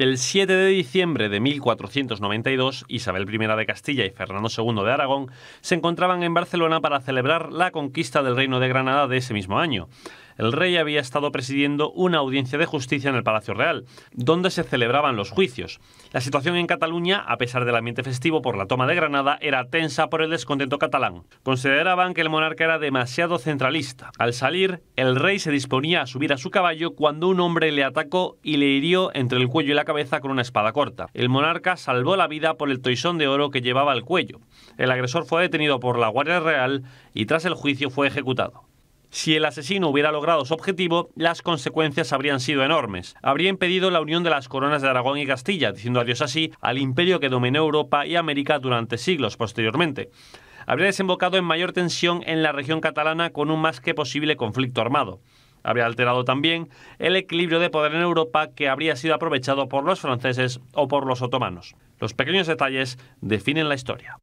El 7 de diciembre de 1492, Isabel I de Castilla y Fernando II de Aragón se encontraban en Barcelona para celebrar la conquista del Reino de Granada de ese mismo año el rey había estado presidiendo una audiencia de justicia en el Palacio Real, donde se celebraban los juicios. La situación en Cataluña, a pesar del ambiente festivo por la toma de Granada, era tensa por el descontento catalán. Consideraban que el monarca era demasiado centralista. Al salir, el rey se disponía a subir a su caballo cuando un hombre le atacó y le hirió entre el cuello y la cabeza con una espada corta. El monarca salvó la vida por el toisón de oro que llevaba al cuello. El agresor fue detenido por la Guardia Real y tras el juicio fue ejecutado. Si el asesino hubiera logrado su objetivo, las consecuencias habrían sido enormes. Habría impedido la unión de las coronas de Aragón y Castilla, diciendo adiós así al imperio que dominó Europa y América durante siglos posteriormente habría desembocado en mayor tensión en la región catalana con un más que posible conflicto armado. Habría alterado también el equilibrio de poder en Europa que habría sido aprovechado por los franceses o por los otomanos. Los pequeños detalles definen la historia.